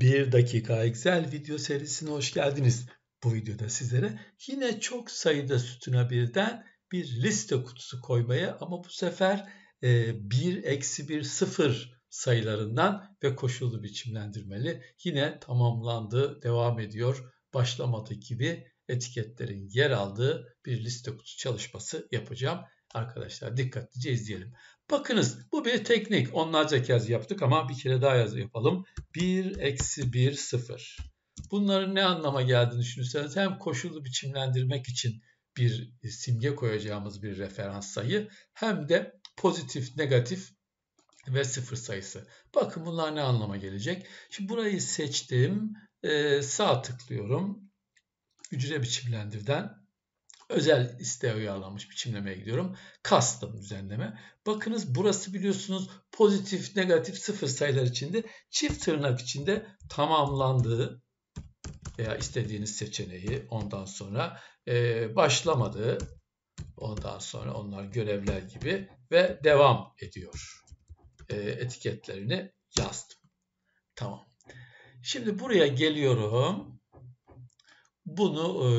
1 dakika Excel video serisine hoş geldiniz. Bu videoda sizlere yine çok sayıda sütuna birden bir liste kutusu koymaya ama bu sefer 1 e, eksi 1 sıfır sayılarından ve koşullu biçimlendirmeli yine tamamlandı devam ediyor başlamadı gibi etiketlerin yer aldığı bir liste kutu çalışması yapacağım. Arkadaşlar dikkatlice izleyelim. Bakınız bu bir teknik. Onlarca kez yaptık ama bir kere daha yapalım. 1 eksi 1 0. Bunların ne anlama geldiğini düşünürseniz hem koşullu biçimlendirmek için bir simge koyacağımız bir referans sayı hem de pozitif, negatif ve sıfır sayısı. Bakın bunlar ne anlama gelecek. Şimdi burayı seçtim. Ee, sağ tıklıyorum. Hücre biçimlendirden özel isteğe uyarlanmış biçimlemeye gidiyorum. Custom düzenleme. Bakınız burası biliyorsunuz pozitif, negatif, sıfır sayılar içinde çift tırnak içinde tamamlandığı veya istediğiniz seçeneği ondan sonra e, başlamadığı ondan sonra onlar görevler gibi ve devam ediyor. E, etiketlerini yazdım. Tamam. Şimdi buraya geliyorum. Bunu e,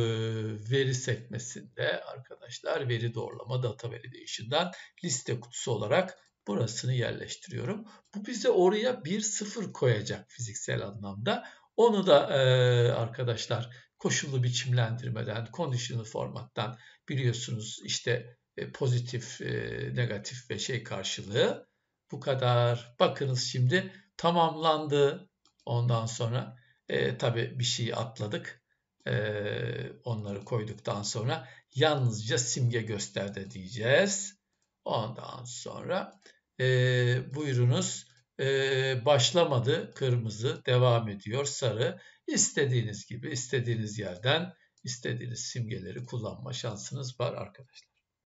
veri sekmesinde arkadaşlar veri doğrulama data veri değişinden liste kutusu olarak burasını yerleştiriyorum. Bu bize oraya bir sıfır koyacak fiziksel anlamda. Onu da e, arkadaşlar koşullu biçimlendirmeden, conditional formattan biliyorsunuz işte e, pozitif, e, negatif ve şey karşılığı bu kadar. Bakınız şimdi tamamlandı. Ondan sonra e, tabii bir şey atladık. Ee, onları koyduktan sonra yalnızca simge gösterde diyeceğiz. Ondan sonra e, buyurunuz e, başlamadı kırmızı devam ediyor sarı. istediğiniz gibi istediğiniz yerden istediğiniz simgeleri kullanma şansınız var arkadaşlar.